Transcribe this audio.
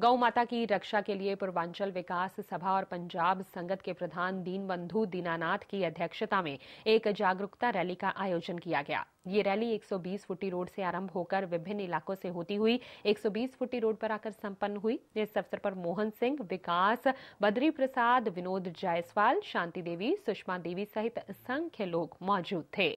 गौ माता की रक्षा के लिए पूर्वांचल विकास सभा और पंजाब संगत के प्रधान दीनबंधु दीनानाथ की अध्यक्षता में एक जागरूकता रैली का आयोजन किया गया ये रैली 120 फुटी रोड से आरंभ होकर विभिन्न इलाकों से होती हुई 120 फुटी रोड पर आकर संपन्न हुई इस अवसर पर मोहन सिंह विकास बद्री प्रसाद विनोद जायसवाल शांति देवी सुषमा देवी सहित संख्य लोग मौजूद थे